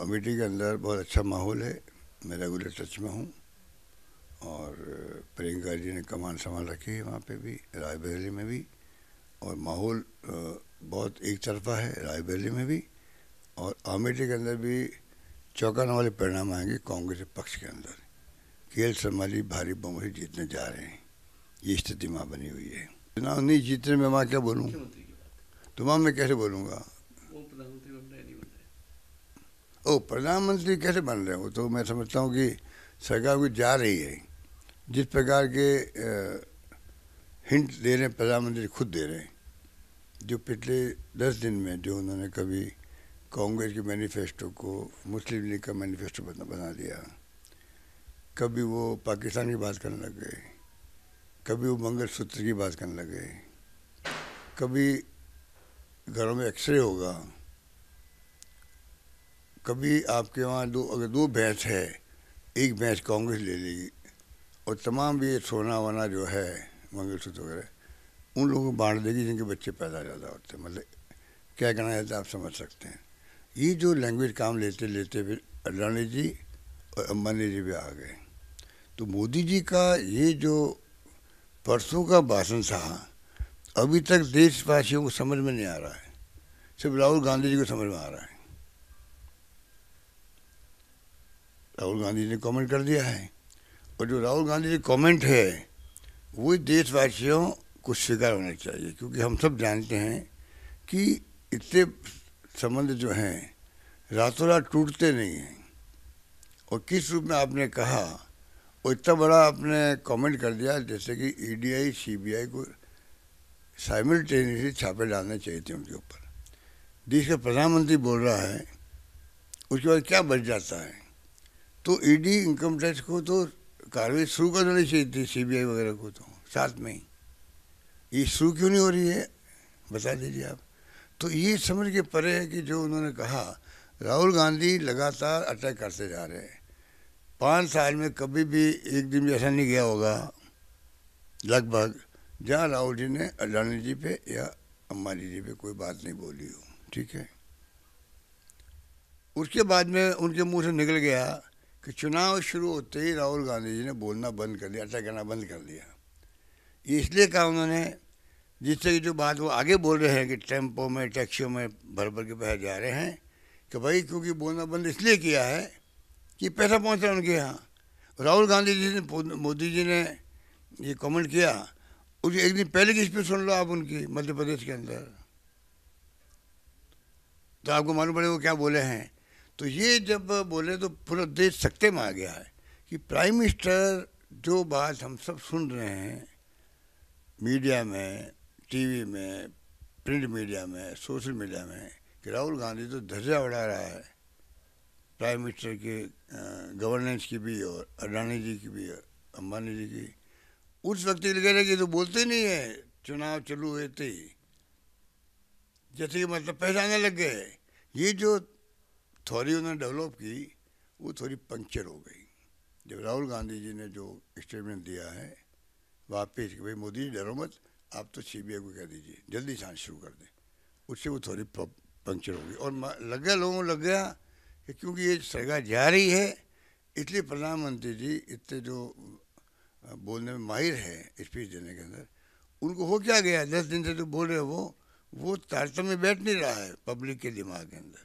committee के अंदर बहुत अच्छा माहौल है मैं रेगुलर टच में हूँ और प्रियंका जी ने कमान संभाल रखी है वहाँ पे भी रायबरेली में भी और माहौल बहुत एक तरफा है रायबरेली में भी और अमेठी के अंदर भी चौंकाने वाले परिणाम आएंगे कांग्रेस पक्ष के अंदर के एल शर्मा जी भारी बहुमत जीतने जा रहे हैं ये स्थिति वहाँ बनी हुई है चुनाव नहीं जीतने में वहाँ क्या बोलूँ तो वहाँ मैं कैसे बोलूँगा ओ प्रधानमंत्री कैसे बन रहे हो तो मैं समझता हूँ कि सरकार को जा रही है जिस प्रकार के हिंट दे रहे हैं प्रधानमंत्री खुद दे रहे हैं जो पिछले दस दिन में जो उन्होंने कभी कांग्रेस के मैनिफेस्टो को मुस्लिम लीग का मैनिफेस्टो बना, बना दिया कभी वो पाकिस्तान की बात करने लग गए कभी वो मंगलसूत्र की बात करने लग गए कभी घरों में एक्सरे होगा कभी आपके वहाँ दो अगर दो भैंस है एक भैंस कांग्रेस ले लेगी और तमाम ये सोना वाना जो है मंगलसूत्र वगैरह उन लोगों को बांट देगी जिनके बच्चे पैदा ज़्यादा होते हैं मतलब क्या कहना चाहते आप समझ सकते हैं ये जो लैंग्वेज काम लेते लेते फिर अडानी जी और अम्बानी जी भी आ गए तो मोदी जी का ये जो परसों का भाषण था अभी तक देशवासियों को समझ में नहीं आ रहा है सिर्फ राहुल गांधी जी को समझ में आ रहा है राहुल गांधी ने कमेंट कर दिया है और जो राहुल गांधी जी कमेंट है वो देशवासियों को स्वीकार होना चाहिए क्योंकि हम सब जानते हैं कि इतने संबंध जो हैं रातों रात टूटते नहीं हैं और किस रूप में आपने कहा और इतना बड़ा आपने कमेंट कर दिया जैसे कि ईडीआई e सीबीआई को साइमल्टेनियसली छापे डालने चाहिए थे उनके ऊपर देश का प्रधानमंत्री बोल रहा है उसके बाद क्या बच जाता है तो ईडी इनकम टैक्स को तो कार्रवाई शुरू कर देनी चाहिए थी सी वगैरह को तो साथ में ही ये शुरू क्यों नहीं हो रही है बता दीजिए आप तो ये समझ के परे है कि जो उन्होंने कहा राहुल गांधी लगातार अटैक करते जा रहे हैं पाँच साल में कभी भी एक दिन भी ऐसा नहीं गया होगा लगभग जहाँ राहुल जी ने अडानी जी पे या अम्बानी जी पे कोई बात नहीं बोली हो ठीक है उसके बाद में उनके मुंह से निकल गया कि चुनाव शुरू होते ही राहुल गांधी जी ने बोलना बंद कर दिया करना बंद कर दिया ये इसलिए कहा उन्होंने जिससे कि जो बात वो आगे बोल रहे हैं कि टेम्पो में टैक्सियों में भर भर के पैसे जा रहे हैं कि भाई क्योंकि बोलना बंद इसलिए किया है कि पैसा पहुँच रहा है उनके यहाँ राहुल गांधी जी ने मोदी जी ने ये कमेंट किया उस एक दिन पहले की स्पीच सुन लो आप उनकी मध्य प्रदेश के अंदर तो आपको मालूम पड़ेगा वो क्या बोले हैं तो ये जब बोले तो पूरा देश सकते में आ गया है कि प्राइम मिनिस्टर जो बात हम सब सुन रहे हैं मीडिया में टीवी में प्रिंट मीडिया में सोशल मीडिया में कि राहुल गांधी तो धज्जा उड़ा रहा है प्राइम मिनिस्टर के गवर्नेंस की भी और अडानी जी की भी अंबानी जी की उस वक्त लगे रहे कि तो बोलते नहीं है चुनाव चलू हुए थे जैसे कि मतलब पहचाने लग गए ये जो थोड़ी उन्होंने डेवलप की वो थोड़ी पंक्चर हो गई जब राहुल गांधी जी ने जो स्टेटमेंट दिया है वापिस कि भाई मोदी जी डरो मत आप तो सी को कह दीजिए जल्दी जांच शुरू कर दें उससे वो थोड़ी पंक्चर हो गई और लग गया लोगों को लग गया कि क्योंकि ये सरकार जा रही है इसलिए प्रधानमंत्री जी इतने जो बोलने में माहिर है स्पीच देने के अंदर उनको हो क्या गया दस दिन से जो बोल रहे हो वो वो तारतम्य बैठ नहीं रहा है पब्लिक के दिमाग के अंदर